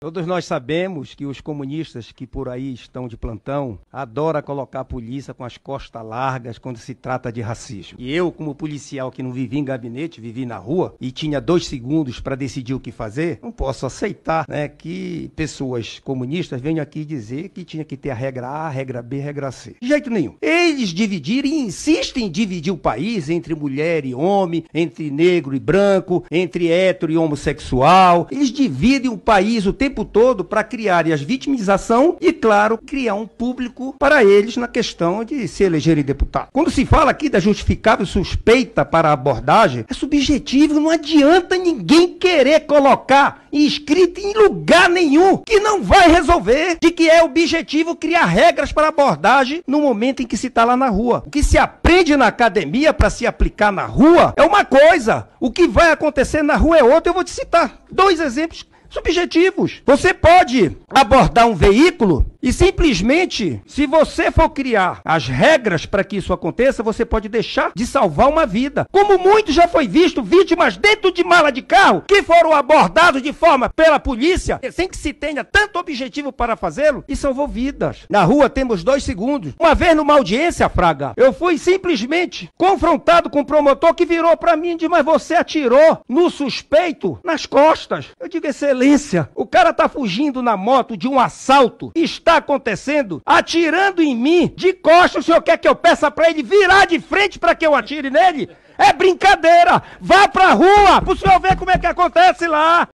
Todos nós sabemos que os comunistas que por aí estão de plantão adoram colocar a polícia com as costas largas quando se trata de racismo. E eu, como policial que não vivi em gabinete, vivi na rua e tinha dois segundos para decidir o que fazer, não posso aceitar né, que pessoas comunistas venham aqui dizer que tinha que ter a regra A, a regra B, a regra C. De jeito nenhum. Eles dividirem e insistem em dividir o país entre mulher e homem, entre negro e branco, entre hétero e homossexual. Eles dividem o país o tempo tempo todo para criar as vitimização e, claro, criar um público para eles na questão de se elegerem deputado. Quando se fala aqui da justificável suspeita para abordagem, é subjetivo, não adianta ninguém querer colocar inscrito em lugar nenhum, que não vai resolver de que é objetivo criar regras para abordagem no momento em que se está lá na rua. O que se aprende na academia para se aplicar na rua é uma coisa, o que vai acontecer na rua é outra. Eu vou te citar dois exemplos subjetivos. Você pode abordar um veículo e simplesmente, se você for criar as regras para que isso aconteça, você pode deixar de salvar uma vida. Como muito já foi visto, vítimas dentro de mala de carro que foram abordados de forma pela polícia, sem que se tenha tanto objetivo para fazê-lo, e salvou vidas. Na rua temos dois segundos. Uma vez numa audiência, Fraga, eu fui simplesmente confrontado com um promotor que virou para mim e disse: Mas você atirou no suspeito nas costas. Eu digo: Excelência, o cara tá fugindo na moto de um assalto. Está está acontecendo, atirando em mim, de costas, o senhor quer que eu peça para ele virar de frente para que eu atire nele? É brincadeira! Vá pra rua, pro senhor ver como é que acontece lá!